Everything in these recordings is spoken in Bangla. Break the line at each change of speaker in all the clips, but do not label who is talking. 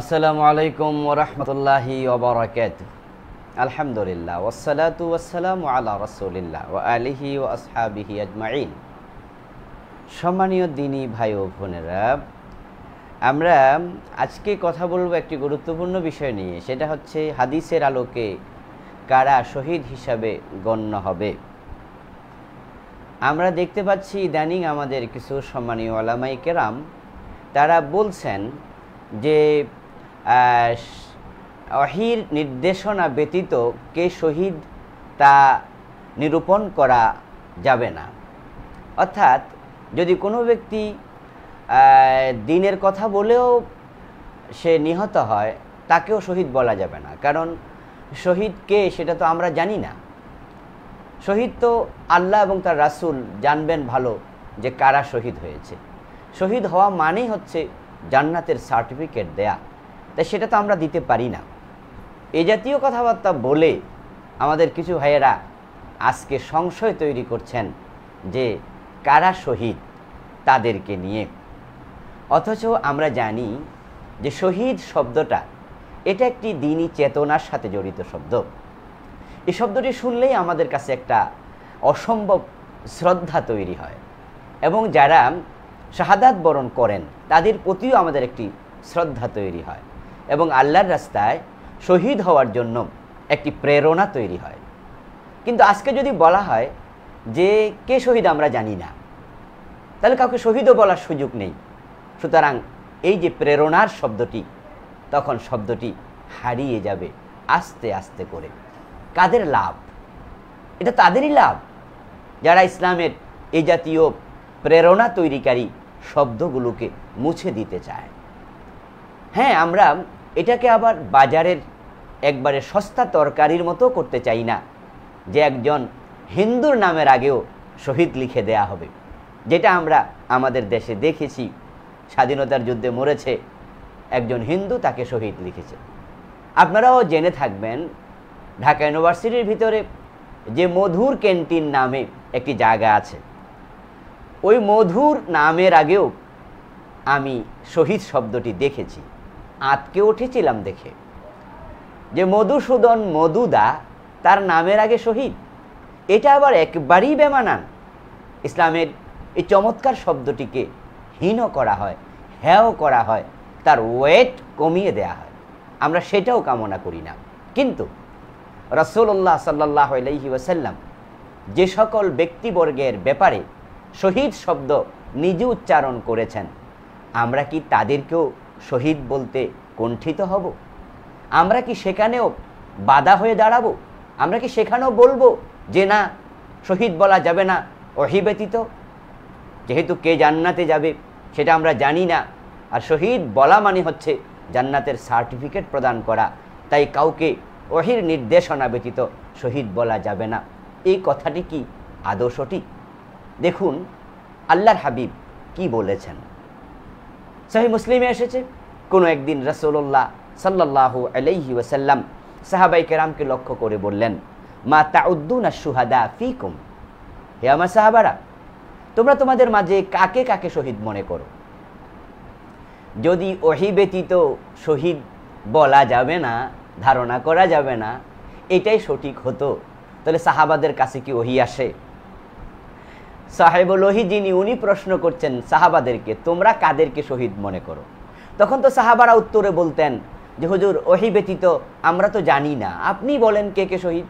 আসসালামু আলাইকুম ওরহমতুল্লাহি ওবরাকাত আলহামদুলিল্লাহ ওসালাতু ওসালাম আলা রসুলিল্লাহ ও আলিহি ও আসহাবিহি আজমাইন সম্মানীয় দিনী ভাই ও বোনেরা আমরা আজকে কথা বলবো একটি গুরুত্বপূর্ণ বিষয় নিয়ে সেটা হচ্ছে হাদিসের আলোকে কারা শহীদ হিসাবে গণ্য হবে আমরা দেখতে পাচ্ছি ইদানিং আমাদের কিছু সম্মানীয় আলামাই কেরাম তারা বলছেন যে অহির নির্দেশনা ব্যতীত কে শহীদ তা নিরূপণ করা যাবে না অর্থাৎ যদি কোনো ব্যক্তি দিনের কথা বলেও সে নিহত হয় তাকেও শহীদ বলা যাবে না কারণ শহীদ কে সেটা তো আমরা জানি না শহীদ তো আল্লাহ এবং তার রাসুল জানবেন ভালো যে কারা শহীদ হয়েছে শহীদ হওয়া মানেই হচ্ছে জান্নাতের সার্টিফিকেট দেয়া তাই সেটা তো আমরা দিতে পারি না এ জাতীয় কথাবার্তা বলে আমাদের কিছু ভাইয়েরা আজকে সংশয় তৈরি করছেন যে কারা শহীদ তাদেরকে নিয়ে অথচ আমরা জানি যে শহীদ শব্দটা এটা একটি দিনই চেতনার সাথে জড়িত শব্দ এই শব্দটি শুনলেই আমাদের কাছে একটা অসম্ভব শ্রদ্ধা তৈরি হয় এবং যারা শাহাদাত বরণ করেন তাদের প্রতিও আমাদের একটি শ্রদ্ধা তৈরি হয় এবং আল্লাহর রাস্তায় শহীদ হওয়ার জন্য একটি প্রেরণা তৈরি হয় কিন্তু আজকে যদি বলা হয় যে কে শহীদ আমরা জানি না তাহলে কাউকে শহীদও বলার সুযোগ নেই সুতরাং এই যে প্রেরণার শব্দটি তখন শব্দটি হারিয়ে যাবে আস্তে আস্তে করে কাদের লাভ এটা তাদেরই লাভ যারা ইসলামের এ জাতীয় প্রেরণা তৈরিকারী শব্দগুলোকে মুছে দিতে চায় হ্যাঁ আমরা এটাকে আবার বাজারের একবারে সস্তা তরকারির মতো করতে চাই না যে একজন হিন্দুর নামের আগেও শহীদ লিখে দেয়া হবে যেটা আমরা আমাদের দেশে দেখেছি স্বাধীনতার যুদ্ধে মরেছে একজন হিন্দু তাকে শহীদ লিখেছে আপনারাও জেনে থাকবেন ঢাকা ইউনিভার্সিটির ভিতরে যে মধুর ক্যান্টিন নামে একটি জায়গা আছে ওই মধুর নামের আগেও আমি শহীদ শব্দটি দেখেছি আঁতকে উঠেছিলাম দেখে যে মধুসূদন মধুদা তার নামের আগে শহীদ এটা আবার একবারেই বেমানান ইসলামের এই চমৎকার শব্দটিকে হীন করা হয় হ্যাও করা হয় তার ওয়েট কমিয়ে দেয়া হয় আমরা সেটাও কামনা করি না কিন্তু রসুল্লাহ সাল্লাহ আলহি ওসাল্লাম যে সকল ব্যক্তিবর্গের ব্যাপারে শহীদ শব্দ নিজে উচ্চারণ করেছেন আমরা কি তাদেরকেও শহীদ বলতে কণ্ঠিত হব আমরা কি সেখানেও বাধা হয়ে দাঁড়াবো আমরা কি সেখানেও বলবো যে না শহীদ বলা যাবে না অহিব্যতীত যেহেতু কে জান্নাতে যাবে সেটা আমরা জানি না আর শহীদ বলা মানে হচ্ছে জান্নাতের সার্টিফিকেট প্রদান করা তাই কাউকে অহির নির্দেশনা ব্যতীত শহীদ বলা যাবে না এই কথাটি কি আদর্শটি দেখুন আল্লাহর হাবিব কি বলেছেন সাহি মুসলিমে এসেছে কোনো একদিন রসুল্লাহ সাল্লাহ আলহি ওসাল্লাম সাহাবাই কেরামকে লক্ষ্য করে বললেন মা তাউদ্দুন সুহাদা ফিকুম হে আমার সাহাবারা তোমরা তোমাদের মাঝে কাকে কাকে শহীদ মনে করো যদি ওহি ব্যতীত শহীদ বলা যাবে না ধারণা করা যাবে না এটাই সঠিক হতো তাহলে সাহাবাদের কাছে কি ওহি আসে সাহেবুলহি যিনি উনি প্রশ্ন করছেন সাহাবাদেরকে তোমরা কাদেরকে শহীদ মনে করো তখন তো সাহাবারা উত্তরে বলতেন যে হুজুর ওহি ব্যতীত আমরা তো জানি না আপনি বলেন কে কে শহীদ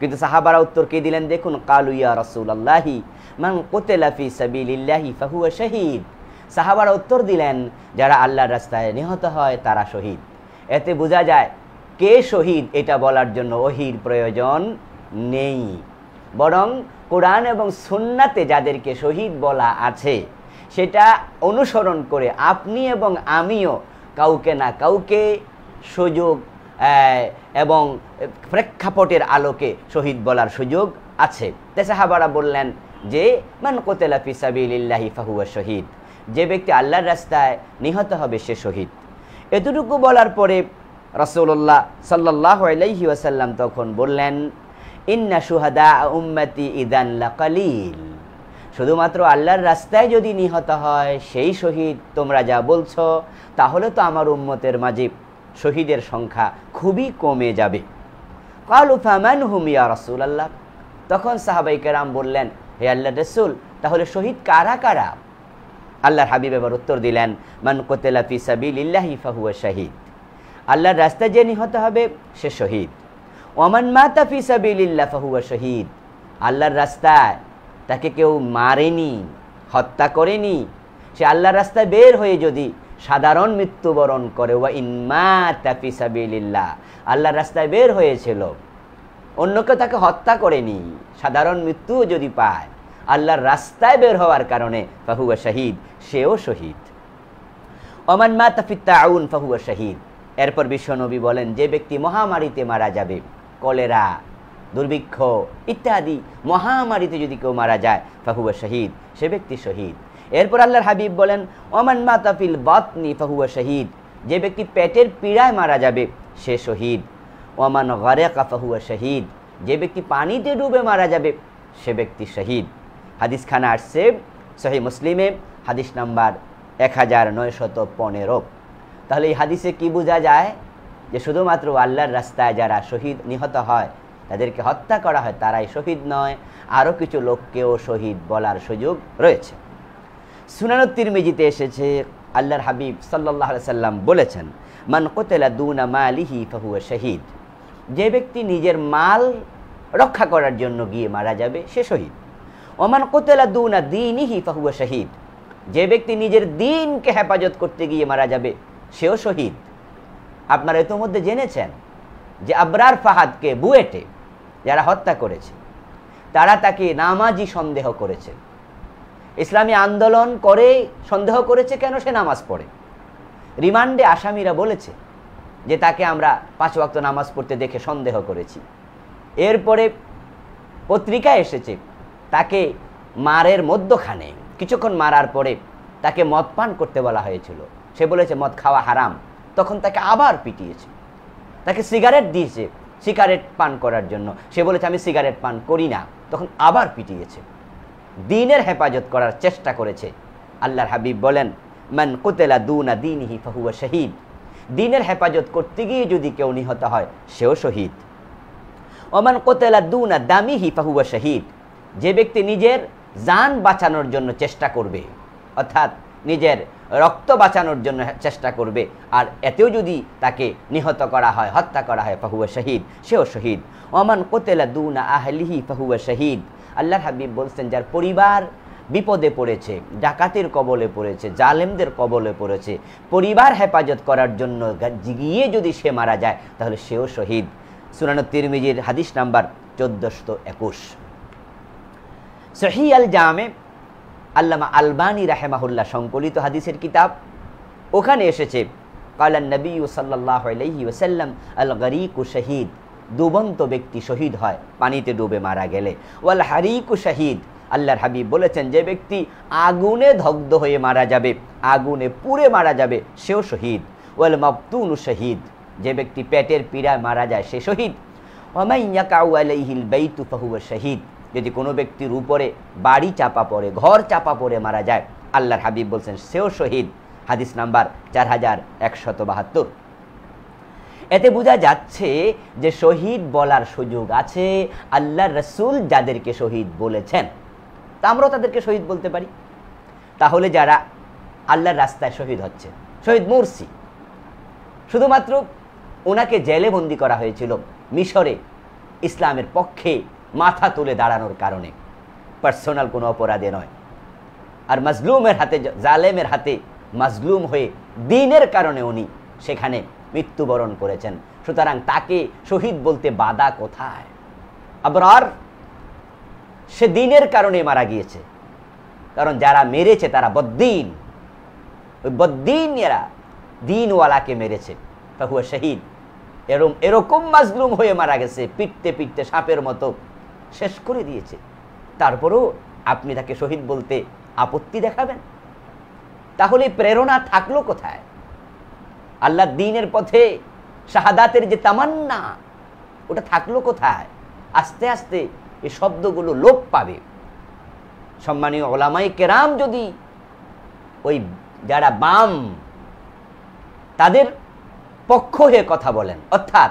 কিন্তু সাহাবারা উত্তর কে দিলেন দেখুন কালুইয়া রসুল আল্লাহি মান কোতেলাফি সাবিল্লাহি ফাহুয়া শহীদ সাহাবারা উত্তর দিলেন যারা আল্লাহর রাস্তায় নিহত হয় তারা শহীদ এতে বোঝা যায় কে শহীদ এটা বলার জন্য ওহির প্রয়োজন নেই বরং কোরআন এবং সুন্নাতে যাদেরকে শহীদ বলা আছে সেটা অনুসরণ করে আপনি এবং আমিও কাউকে না কাউকে সুযোগ এবং প্রেক্ষাপটের আলোকে শহীদ বলার সুযোগ আছে তেসাহাবারা বললেন যে মান কোতেলা ফিসাবিল্লাহি ফাহুয়া শহীদ যে ব্যক্তি আল্লাহর রাস্তায় নিহত হবে সে শহীদ এতটুকু বলার পরে রসৌল্লাহ সাল্লাহ আলাইহি ওয়াসাল্লাম তখন বললেন ইন্না সুহাদা উম্মতি ইদান্লা কালিল শুধুমাত্র আল্লাহর রাস্তায় যদি নিহত হয় সেই শহীদ তোমরা যা বলছ তাহলে তো আমার উম্মতের মাঝে শহীদের সংখ্যা খুবই কমে যাবে কালু হুমিয়া রসুল আল্লাহ তখন সাহাবাইকেরাম বললেন হে আল্লাহ রসুল তাহলে শহীদ কারা কারা আল্লাহর হাবিব এবার উত্তর দিলেন মান কোতেলা ফি সাবিল ইল্লাহি ফাহুয়া শাহিদ আল্লাহর রাস্তায় যে নিহত হবে সে শহীদ ওমান মাতাফি সাবিল্লা ফাহুয়া শহীদ আল্লাহর রাস্তায় তাকে কেউ মারেনি হত্যা করেনি সে আল্লাহর রাস্তায় বের হয়ে যদি সাধারণ মৃত্যুবরণ করে ওয়া ইনমা তাফি সাবিল্লা আল্লাহর রাস্তায় বের হয়েছিল অন্য কেউ তাকে হত্যা করেনি সাধারণ মৃত্যু যদি পায় আল্লাহর রাস্তায় বের হওয়ার কারণে ফাহুয়া শহীদ সেও শহীদ ওমান মাতা তাফি আউন ফাহুয়া শহীদ এরপর বিশ্বনবী বলেন যে ব্যক্তি মহামারীতে মারা যাবে কলেরা দুর্ভিক্ষ ইত্যাদি মহামারীতে যদি কেউ মারা যায় ফাহুয়া শহীদ সে ব্যক্তি শহীদ এরপর আল্লাহর হাবিব বলেন ওমান মাতাফিল বাতনি ফাহুয়া শহীদ যে ব্যক্তি পেটের পীড়ায় মারা যাবে সে শহীদ ওমান গরেকা ফাহুয়া শহীদ যে ব্যক্তি পানিতে ডুবে মারা যাবে সে ব্যক্তি শহীদ হাদিস খানা আসছে শহীদ মুসলিমে হাদিস নাম্বার এক হাজার নয়শত পনেরো তাহলে এই হাদিসে কি বোঝা যায় যে শুধুমাত্র আল্লাহর রাস্তায় যারা শহীদ নিহত হয় তাদেরকে হত্যা করা হয় তারাই শহীদ নয় আরও কিছু লোককেও শহীদ বলার সুযোগ রয়েছে সুনানত্তির মেজিতে এসেছে আল্লাহর হাবিব সাল্লাহ সাল্লাম বলেছেন মান কোতেলা দুনা আলিহি ফাহুয়া শহীদ যে ব্যক্তি নিজের মাল রক্ষা করার জন্য গিয়ে মারা যাবে সে শহীদ ওমান কোতেলা দুনা দিনহি ফাহুয়া শহীদ যে ব্যক্তি নিজের দিনকে হেফাজত করতে গিয়ে মারা যাবে সেও শহীদ আপনারা ইতোমধ্যে জেনেছেন যে আবরার ফাহাদকে বুয়েটে যারা হত্যা করেছে তারা তাকে নামাজি সন্দেহ করেছে ইসলামী আন্দোলন করে সন্দেহ করেছে কেন সে নামাজ পড়ে রিমান্ডে আসামিরা বলেছে যে তাকে আমরা পাঁচ ওয়াক্ত নামাজ পড়তে দেখে সন্দেহ করেছি এরপরে পত্রিকায় এসেছে তাকে মারের মধ্যখানে কিছুক্ষণ মারার পরে তাকে মদ পান করতে বলা হয়েছিল সে বলেছে মদ খাওয়া হারাম তখন তাকে আবার পিটিয়েছে তাকে সিগারেট দিয়েছে সিগারেট পান করার জন্য সে বলেছে আমি সিগারেট পান করি না তখন আবার পিটিয়েছে দিনের হেফাজত করার চেষ্টা করেছে আল্লাহর হাবিব বলেন মান কোতেলা দিন হি ফাহুয়া শহীদ দিনের হেফাজত করতে গিয়ে যদি কেউ নিহত হয় সেও শহীদ ওমান কোতেলা দামি হি ফাহুয়া শহীদ যে ব্যক্তি নিজের যান বাঁচানোর জন্য চেষ্টা করবে অর্থাৎ নিজের রক্ত বাঁচানোর জন্য চেষ্টা করবে আর এতেও যদি তাকে নিহত করা হয় হত্যা করা হয় ফাহুয়া শহীদ সেও শহীদ ওমান কোতেলা দুনা আহলিহি ফাহুয়া শহীদ আল্লাহ হাবিব বলছেন যার পরিবার বিপদে পড়েছে ডাকাতের কবলে পড়েছে জালেমদের কবলে পড়েছে পরিবার হেফাজত করার জন্য গিয়ে যদি সে মারা যায় তাহলে সেও শহীদ সুনানো তিরমিজির হাদিস নাম্বার চোদ্দশো একুশ সহি আল জামে আল্লামা আলবানী রাহেমাহুল্লাহ সংকলিত হাদিসের কিতাব ওখানে এসেছে কালান নবী সাল্লাহ ওসাল্লাম আল গরিকু শহীদ ডুবন্ত ব্যক্তি শহীদ হয় পানিতে ডুবে মারা গেলে ওয়াল হারিকু শহীদ আল্লাহর হাবিব বলেছেন যে ব্যক্তি আগুনে ধগ্ধ হয়ে মারা যাবে আগুনে পুড়ে মারা যাবে সেও শহীদ ওয়াল মাবতুন শহীদ যে ব্যক্তি পেটের পীড়ায় মারা যায় সে শহীদ অমাইয়া কাউ আলাইহিল বেইতু ফাহুয়া শহীদ যদি কোনো ব্যক্তির উপরে বাড়ি চাপা পড়ে ঘর চাপা পড়ে মারা যায় আল্লাহর হাবিব বলছেন সেও শহীদ হাদিস নাম্বার চার হাজার একশত বাহাত্তর এতে বোঝা যাচ্ছে যে শহীদ বলার সুযোগ আছে আল্লাহ রসুল যাদেরকে শহীদ বলেছেন তা আমরাও তাদেরকে শহীদ বলতে পারি তাহলে যারা আল্লাহর রাস্তায় শহীদ হচ্ছে শহীদ মুরসি শুধুমাত্র ওনাকে জেলে বন্দি করা হয়েছিল মিশরে ইসলামের পক্ষে মাথা তুলে দাঁড়ানোর কারণে পার্সোনাল কোনো অপরাধে নয় আর মজলুমের হাতে জালেমের হাতে মজলুম হয়ে দিনের কারণে উনি সেখানে মৃত্যুবরণ করেছেন সুতরাং তাকে শহীদ বলতে বাধা কোথায় আবার সে দিনের কারণে মারা গিয়েছে কারণ যারা মেরেছে তারা বদ্দিন ওই বদ্দিন এরা দিনওয়ালাকে মেরেছে তা হুয়া শহীদ এরম এরকম মাজলুম হয়ে মারা গেছে পিটতে পিটতে সাপের মতো শেষ করে দিয়েছে তারপরও আপনি তাকে শহীদ বলতে আপত্তি দেখাবেন তাহলে প্রেরণা থাকলো কোথায় আল্লাহ দিনের পথে শাহাদাতের যে তামান্না ওটা থাকলো কোথায় আস্তে আস্তে এই শব্দগুলো লোপ পাবে সম্মানীয় ওলামাই কেরাম যদি ওই যারা বাম তাদের পক্ষ হয়ে কথা বলেন অর্থাৎ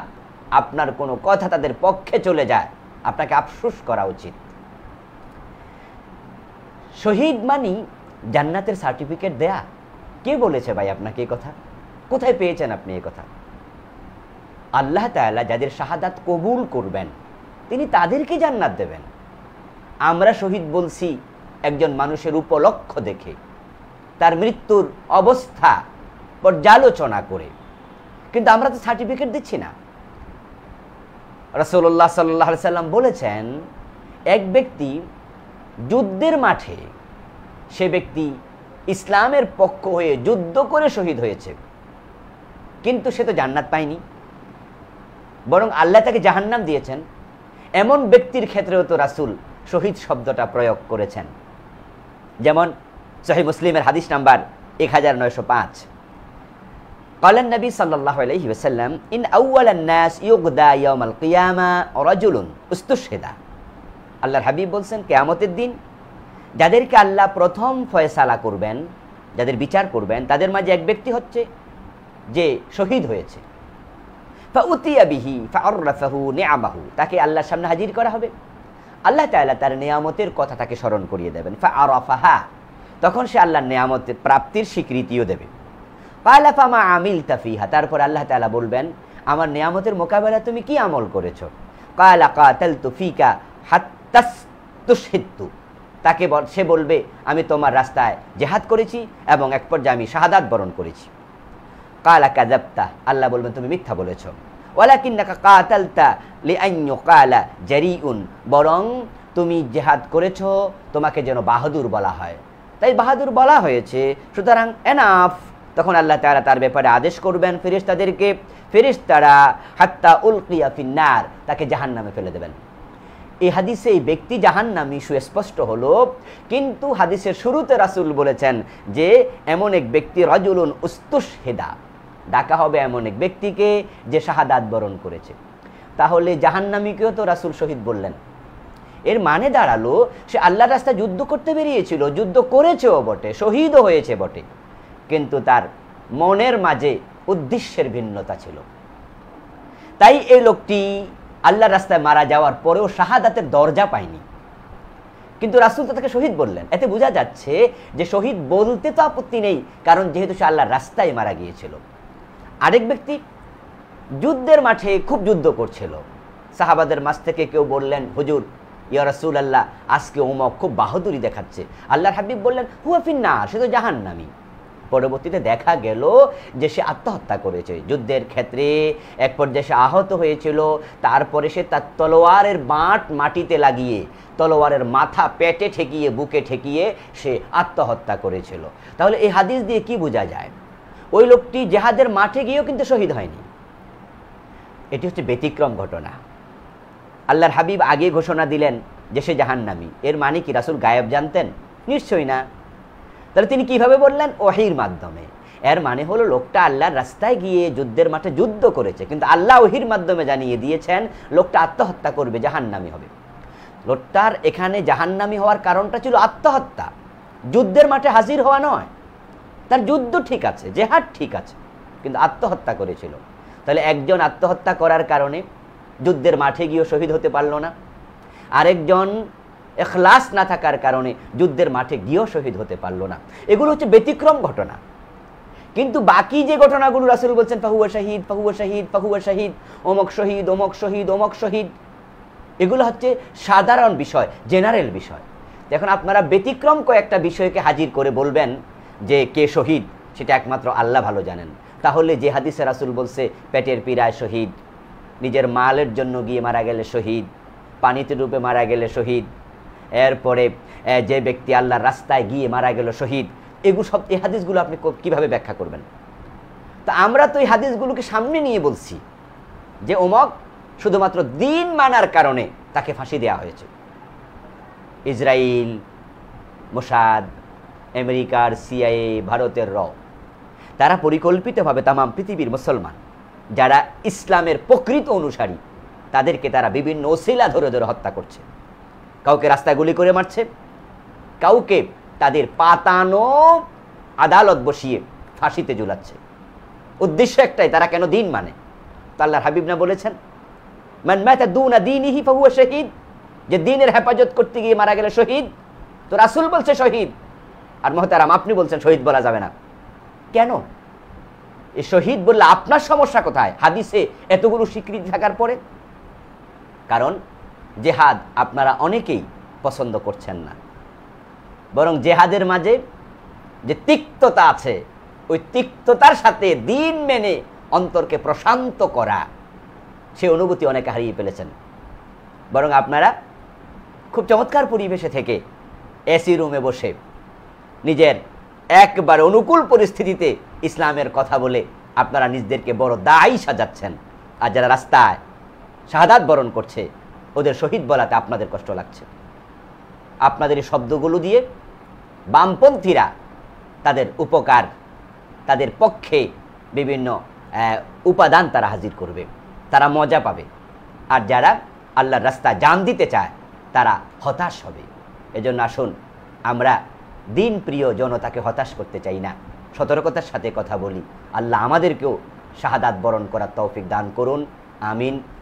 আপনার কোনো কথা তাদের পক্ষে চলে যায় আপনাকে আফসোস করা উচিত শহীদ মানি জান্নাতের সার্টিফিকেট দেয়া কে বলেছে ভাই আপনাকে এ কথা কোথায় পেয়েছেন আপনি এ কথা আল্লাহ তালা যাদের শাহাদাত কবুল করবেন তিনি তাদেরকে জান্নাত দেবেন আমরা শহীদ বলছি একজন মানুষের উপলক্ষ দেখে তার মৃত্যুর অবস্থা পর্যালোচনা করে কিন্তু আমরা তো সার্টিফিকেট দিচ্ছি না রসুল্লাহ সাল্লাহ সাল্লাম বলেছেন এক ব্যক্তি যুদ্ধের মাঠে সে ব্যক্তি ইসলামের পক্ষ হয়ে যুদ্ধ করে শহীদ হয়েছে কিন্তু সে তো জান্নাত পায়নি বরং আল্লাহ তাকে জাহান্নাম দিয়েছেন এমন ব্যক্তির ক্ষেত্রেও তো রাসুল শহীদ শব্দটা প্রয়োগ করেছেন যেমন শহীদ মুসলিমের হাদিস নাম্বার এক হাজার নয়শো পাঁচ قال النبي صلى الله عليه وسلم إن أول الناس يغدى يوم القيامة رجل استشهد আল্লাহর হাবিব বলছেন কেয়ামতের দিন যাদেরকে আল্লাহ প্রথম ফয়সালা করবেন যাদের বিচার করবেন তাদের মাঝে এক ব্যক্তি হচ্ছে যে শহীদ হয়েছে ফাউতিয়াবিহি ফাউরাফাহু নেয়ামাহু তাকে আল্লাহর সামনে হাজির করা হবে আল্লাহ তাল্লাহ তার নেয়ামতের কথা তাকে স্মরণ করিয়ে দেবেন ফা আরফাহা তখন সে আল্লাহর নেয়ামতের প্রাপ্তির স্বীকৃতিও দেবে কালাফামা আমিল তাফিহা তারপর আল্লাহ তালা বলবেন আমার নিয়ামতের মোকাবেলা তুমি কি আমল করেছ কালা কাতাল তুফিকা হাত্তাস্তুসিদ্দু তাকে সে বলবে আমি তোমার রাস্তায় জেহাদ করেছি এবং এক পর্যায়ে আমি শাহাদাত বরণ করেছি কালা কাজাপ্তা আল্লাহ বলবেন তুমি মিথ্যা বলেছ ওয়ালাকিন্নাকা কাতালতা লিআন্য কালা উন বরং তুমি জেহাদ করেছ তোমাকে যেন বাহাদুর বলা হয় তাই বাহাদুর বলা হয়েছে সুতরাং এনাফ তখন আল্লাহ তারা তার ব্যাপারে আদেশ করবেন ফেরিস্তাদেরকে ফেরিস্তারা হাত্তা উলকিয়া ফিন্নার তাকে জাহান নামে ফেলে দেবেন এই হাদিসে এই ব্যক্তি জাহান নামি সুস্পষ্ট হলো কিন্তু হাদিসের শুরুতে রাসুল বলেছেন যে এমন এক ব্যক্তি রজুলুন উস্তুস হেদা ডাকা হবে এমন এক ব্যক্তিকে যে শাহাদাত বরণ করেছে তাহলে জাহান্নামীকেও তো রাসুল শহীদ বললেন এর মানে দাঁড়ালো সে আল্লাহ রাস্তা যুদ্ধ করতে বেরিয়েছিল যুদ্ধ করেছেও বটে শহীদও হয়েছে বটে কিন্তু তার মনের মাঝে উদ্দেশ্যের ভিন্নতা ছিল তাই এই লোকটি আল্লাহ রাস্তায় মারা যাওয়ার পরেও শাহাদাতের দরজা পায়নি কিন্তু রাসুল তো তাকে শহীদ বললেন এতে বোঝা যাচ্ছে যে শহীদ বলতে তো আপত্তি নেই কারণ যেহেতু সে আল্লাহর রাস্তায় মারা গিয়েছিল আরেক ব্যক্তি যুদ্ধের মাঠে খুব যুদ্ধ করছিল সাহাবাদের মাছ থেকে কেউ বললেন হুজুর ইয়া রাসুল আল্লাহ আজকে ওমক খুব বাহাদুরি দেখাচ্ছে আল্লাহর হাবিব বললেন হুয়াফিন না সে তো জাহান্নামী পরবর্তীতে দেখা গেল যে সে আত্মহত্যা করেছে যুদ্ধের ক্ষেত্রে এক পর্যায়ে সে আহত হয়েছিল তারপরে সে তার তলোয়ারের বাঁট মাটিতে লাগিয়ে তলোয়ারের মাথা পেটে ঠেকিয়ে বুকে ঠেকিয়ে সে আত্মহত্যা করেছিল তাহলে এই হাদিস দিয়ে কি বোঝা যায় ওই লোকটি জেহাদের মাঠে গিয়েও কিন্তু শহীদ হয়নি এটি হচ্ছে ব্যতিক্রম ঘটনা আল্লাহর হাবিব আগে ঘোষণা দিলেন যে সে জাহান্নামি এর মানে কি রাসুল গায়েব জানতেন নিশ্চয়ই না তাহলে তিনি কিভাবে বললেন ওহির মাধ্যমে এর মানে হলো লোকটা আল্লাহর রাস্তায় গিয়ে যুদ্ধের মাঠে যুদ্ধ করেছে কিন্তু আল্লাহ ওহির মাধ্যমে জানিয়ে দিয়েছেন লোকটা আত্মহত্যা করবে জাহান্নামি হবে লোকটার এখানে জাহান্নামি হওয়ার কারণটা ছিল আত্মহত্যা যুদ্ধের মাঠে হাজির হওয়া নয় তার যুদ্ধ ঠিক আছে জেহাদ ঠিক আছে কিন্তু আত্মহত্যা করেছিল তাহলে একজন আত্মহত্যা করার কারণে যুদ্ধের মাঠে গিয়েও শহীদ হতে পারল না আরেকজন এখলাস না থাকার কারণে যুদ্ধের মাঠে গিয়েও শহীদ হতে পারলো না এগুলো হচ্ছে ব্যতিক্রম ঘটনা কিন্তু বাকি যে ঘটনাগুলো রাসুল বলছেন পাহুয়া শহীদ পাহুয়া শহীদ পাহুয়া শহীদ অমক শহীদ অমক শহীদ অমক শহীদ এগুলো হচ্ছে সাধারণ বিষয় জেনারেল বিষয় এখন আপনারা ব্যতিক্রম কয়েকটা বিষয়কে হাজির করে বলবেন যে কে শহীদ সেটা একমাত্র আল্লাহ ভালো জানেন তাহলে যে হাদিসে রাসুল বলছে পেটের পীড়ায় শহীদ নিজের মালের জন্য গিয়ে মারা গেলে শহীদ পানিতে রূপে মারা গেলে শহীদ এরপরে যে ব্যক্তি আল্লাহর রাস্তায় গিয়ে মারা গেল শহীদ এগুলো সব এই হাদিসগুলো আপনি কীভাবে ব্যাখ্যা করবেন তা আমরা তো এই হাদিসগুলোকে সামনে নিয়ে বলছি যে ওমক শুধুমাত্র দিন মানার কারণে তাকে ফাঁসি দেওয়া হয়েছে ইসরায়েল মোসাদ আমেরিকার সিআইএ ভারতের র তারা পরিকল্পিতভাবে তামাম পৃথিবীর মুসলমান যারা ইসলামের প্রকৃত অনুসারী তাদেরকে তারা বিভিন্ন ওসিলা ধরে ধরে হত্যা করছে কাউকে রাস্তায় গুলি করে মারছে কাউকে তাদের পাতানো আদালত বসিয়ে ফাঁসিতে ঝুলাচ্ছে উদ্দেশ্য একটাই তারা কেন দিন মানে তাল্লার হাবিব না বলেছেন ম্যান ম্যাথা দু না দিন ইহি ফাহুয়া শহীদ যে দিনের হেফাজত করতে গিয়ে মারা গেলে শহীদ তো রাসুল বলছে শহীদ আর মহতারাম আপনি বলছেন শহীদ বলা যাবে না কেন এ শহীদ বললে আপনার সমস্যা কোথায় হাদিসে এতগুলো স্বীকৃতি থাকার পরে কারণ জেহাদ আপনারা অনেকেই পছন্দ করছেন না বরং জেহাদের মাঝে যে তিক্ততা আছে ওই তিক্ততার সাথে দিন মেনে অন্তরকে প্রশান্ত করা সে অনুভূতি অনেকে হারিয়ে ফেলেছেন বরং আপনারা খুব চমৎকার পরিবেশে থেকে এসি রুমে বসে নিজের একবার অনুকূল পরিস্থিতিতে ইসলামের কথা বলে আপনারা নিজদেরকে বড় দায়ী সাজাচ্ছেন আর যারা রাস্তায় শাহাদাত বরণ করছে ওদের শহীদ বলাতে আপনাদের কষ্ট লাগছে আপনাদের এই শব্দগুলো দিয়ে বামপন্থীরা তাদের উপকার তাদের পক্ষে বিভিন্ন উপাদান তারা হাজির করবে তারা মজা পাবে আর যারা আল্লাহর রাস্তা জান দিতে চায় তারা হতাশ হবে এজন্য আসুন আমরা দিন প্রিয় জনতাকে হতাশ করতে চাই না সতর্কতার সাথে কথা বলি আল্লাহ আমাদেরকেও শাহাদাত বরণ করার তৌফিক দান করুন আমিন